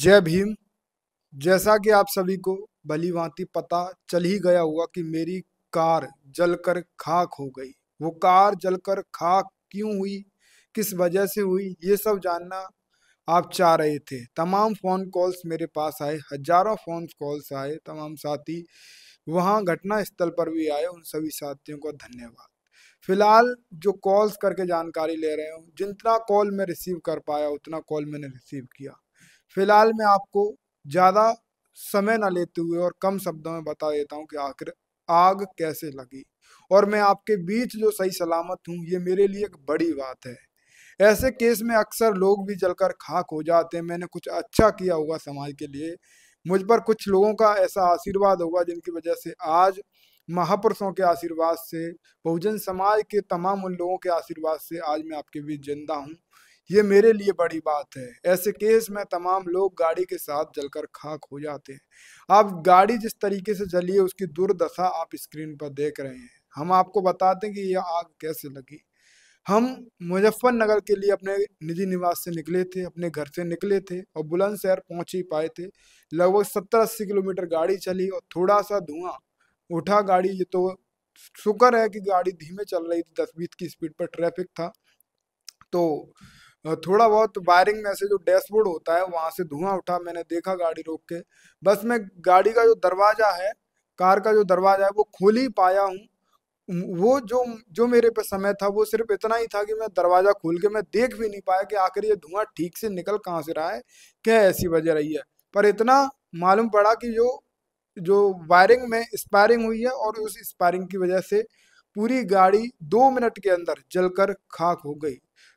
जय भीम जैसा कि आप सभी को भली भांति पता चल ही गया हुआ कि मेरी कार जलकर खाक हो गई वो कार जलकर खाक क्यों हुई किस वजह से हुई ये सब जानना आप चाह रहे थे तमाम फ़ोन कॉल्स मेरे पास आए हजारों फ़ोन कॉल्स आए तमाम साथी वहाँ घटना स्थल पर भी आए उन सभी साथियों का धन्यवाद फिलहाल जो कॉल्स करके जानकारी ले रहे हूँ जितना कॉल मैं रिसीव कर पाया उतना कॉल मैंने रिसीव किया फिलहाल मैं आपको ज़्यादा समय ना लेते हुए और कम शब्दों में बता देता हूँ कि आखिर आग कैसे लगी और मैं आपके बीच जो सही सलामत हूँ ये मेरे लिए एक बड़ी बात है ऐसे केस में अक्सर लोग भी जलकर खाक हो जाते हैं मैंने कुछ अच्छा किया होगा समाज के लिए मुझ पर कुछ लोगों का ऐसा आशीर्वाद होगा जिनकी वजह से आज महापुरुषों के आशीर्वाद से बहुजन समाज के तमाम उन लोगों के आशीर्वाद से आज मैं आपके बीच जिंदा हूँ ये मेरे लिए बड़ी बात है ऐसे केस में तमाम लोग गाड़ी के साथ जलकर खाक हो जाते हैं आप गाड़ी जिस तरीके से जली है उसकी दुर्दशा आप स्क्रीन पर देख रहे हैं हम आपको बताते हैं कि यह आग कैसे लगी हम मुजफ्फरनगर के लिए अपने निजी निवास से निकले थे अपने घर से निकले थे और बुलंदशहर पहुंच ही पाए थे लगभग सत्तर अस्सी किलोमीटर गाड़ी चली और थोड़ा सा धुआं उठा गाड़ी ये तो शुक्र है कि गाड़ी धीमे चल रही थी दस बीस की स्पीड पर ट्रैफिक था तो थोड़ा बहुत वायरिंग में से जो डैशबोर्ड होता है वहाँ से धुआं उठा मैंने देखा गाड़ी रोक के बस मैं गाड़ी का जो दरवाज़ा है कार का जो दरवाज़ा है वो खोल ही पाया हूँ वो जो जो मेरे पे समय था वो सिर्फ इतना ही था कि मैं दरवाज़ा खोल के मैं देख भी नहीं पाया कि आखिर ये धुआं ठीक से निकल कहाँ से रहा है क्या ऐसी वजह रही है पर इतना मालूम पड़ा कि जो जो वायरिंग में स्पायरिंग हुई है और उस स्पायरिंग की वजह से पूरी गाड़ी दो मिनट के अंदर जलकर खाक हो गई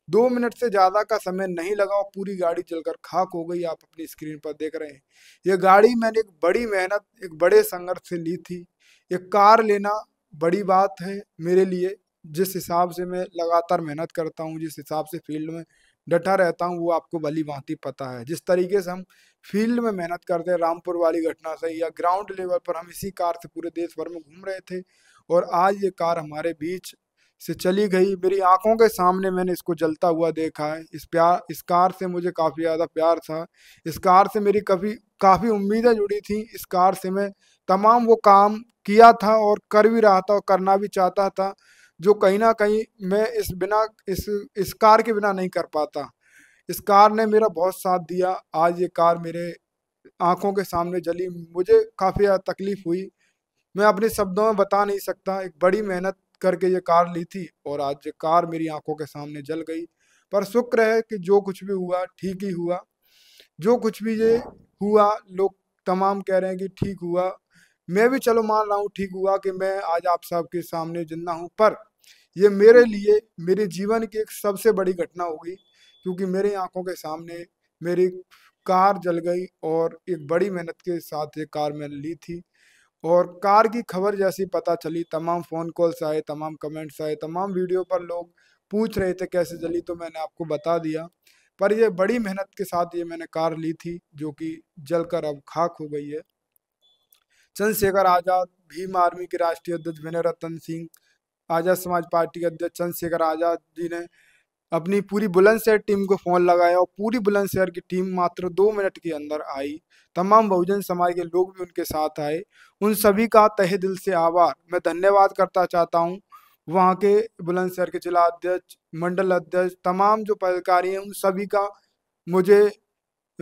दो मिनट से ज़्यादा का समय नहीं लगा और पूरी गाड़ी चलकर खाक हो गई आप अपनी स्क्रीन पर देख रहे हैं ये गाड़ी मैंने एक बड़ी मेहनत एक बड़े संघर्ष से ली थी ये कार लेना बड़ी बात है मेरे लिए जिस हिसाब से मैं लगातार मेहनत करता हूँ जिस हिसाब से फील्ड में डटा रहता हूँ वो आपको भली भांति पता है जिस तरीके से हम फील्ड में मेहनत करते हैं रामपुर वाली घटना से या ग्राउंड लेवल पर हम इसी कार से पूरे देश भर में घूम रहे थे और आज ये कार हमारे बीच से चली गई मेरी आंखों के सामने मैंने इसको जलता हुआ देखा है इस प्यार इस कार से मुझे काफ़ी ज़्यादा प्यार था इस कार से मेरी कभी काफ़ी उम्मीदें जुड़ी थी इस कार से मैं तमाम वो काम किया था और कर भी रहा था और करना भी चाहता था जो कहीं ना कहीं मैं इस बिना इस इस कार के बिना नहीं कर पाता इस कार ने मेरा बहुत साथ दिया आज ये कार मेरे आंखों के सामने जली मुझे काफ़ी तकलीफ़ हुई मैं अपने शब्दों में बता नहीं सकता एक बड़ी मेहनत करके ये कार ली थी और आज ये कार मेरी आंखों के सामने जल गई पर शुक्र है कि जो कुछ भी हुआ ठीक ही हुआ जो कुछ भी ये हुआ लोग तमाम कह रहे हैं कि ठीक हुआ मैं भी चलो मान रहा हूँ ठीक हुआ कि मैं आज आप सबके के सामने जिंदा हूँ पर ये मेरे लिए मेरे जीवन की एक सबसे बड़ी घटना होगी क्योंकि मेरे आंखों के सामने मेरी कार जल गई और एक बड़ी मेहनत के साथ ये कार मैंने ली थी और कार की खबर जैसी पता चली तमाम फ़ोन कॉल्स आए तमाम कमेंट्स आए तमाम वीडियो पर लोग पूछ रहे थे कैसे चली तो मैंने आपको बता दिया पर यह बड़ी मेहनत के साथ ये मैंने कार ली थी जो कि जलकर अब खाक हो गई है चंद्रशेखर आज़ाद भीम आर्मी के राष्ट्रीय अध्यक्ष विनय रतन सिंह आज़ाद समाज पार्टी के अध्यक्ष चंद्रशेखर आज़ाद जी ने अपनी पूरी बुलंदशहर टीम को फोन लगाया और पूरी बुलंदशहर की टीम मात्र दो मिनट के अंदर आई तमाम बहुजन समाज के लोग भी उनके साथ आए उन सभी का तहे दिल से आभार मैं धन्यवाद करता चाहता हूँ वहाँ के बुलंदशहर के जिला अध्यक्ष मंडल अध्यक्ष तमाम जो पदाधिकारी हैं उन सभी का मुझे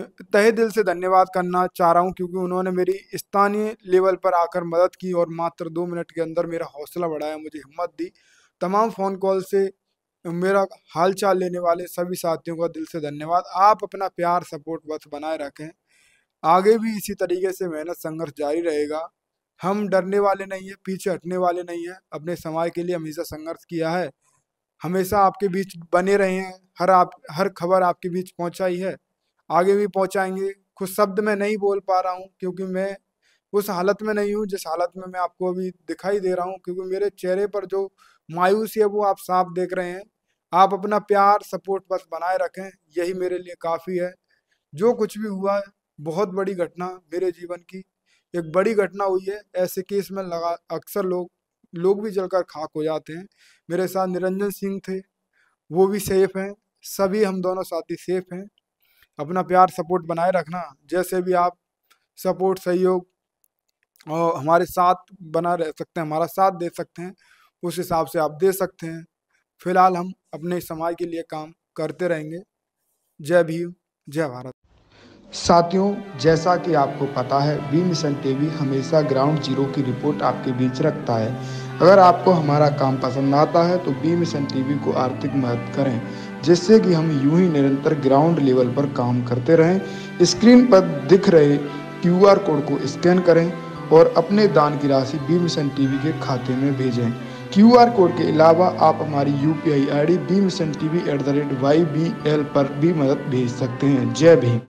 तहे दिल से धन्यवाद करना चाह रहा हूँ क्योंकि उन्होंने मेरी स्थानीय लेवल पर आकर मदद की और मात्र दो मिनट के अंदर मेरा हौसला बढ़ाया मुझे हिम्मत दी तमाम फ़ोन कॉल से मेरा हाल चाल लेने वाले सभी साथियों का दिल से धन्यवाद आप अपना प्यार सपोर्ट बस बनाए रखें आगे भी इसी तरीके से मेहनत संघर्ष जारी रहेगा हम डरने वाले नहीं हैं पीछे हटने वाले नहीं हैं अपने समाज के लिए हमेशा संघर्ष किया है हमेशा आपके बीच बने रहे हैं हर आप हर खबर आपके बीच पहुंचाई है आगे भी पहुंचाएंगे कुछ शब्द मैं नहीं बोल पा रहा हूं क्योंकि मैं उस हालत में नहीं हूं जिस हालत में मैं आपको अभी दिखाई दे रहा हूं क्योंकि मेरे चेहरे पर जो मायूस है वो आप सांप देख रहे हैं आप अपना प्यार सपोर्ट बस बनाए रखें यही मेरे लिए काफ़ी है जो कुछ भी हुआ है बहुत बड़ी घटना मेरे जीवन की एक बड़ी घटना हुई है ऐसे केस में लगा अक्सर लोग लोग भी जलकर खाक हो जाते हैं मेरे साथ निरंजन सिंह थे वो भी सेफ हैं सभी हम दोनों साथी सेफ हैं अपना प्यार सपोर्ट बनाए रखना जैसे भी आप सपोर्ट सहयोग और हमारे साथ बना रह सकते हैं हमारा साथ दे सकते हैं उस हिसाब से आप दे सकते हैं फिलहाल हम अपने समाज के लिए काम करते रहेंगे जय भीम जय भारत साथियों जैसा कि आपको पता है वी मिशन टीवी हमेशा ग्राउंड जीरो की रिपोर्ट आपके बीच रखता है अगर आपको हमारा काम पसंद आता है तो बी मिशन टीवी को आर्थिक मदद करें जिससे कि हम यूं ही निरंतर ग्राउंड लेवल पर काम करते रहें स्क्रीन पर दिख रहे क्यूआर कोड को स्कैन करें और अपने दान की राशि बी मिशन टीवी के खाते में भेजें क्यू आर कोड के अलावा आप हमारी U P I I D B mission T V at the rate Y B L पर भी मदद भेज सकते हैं जय भीम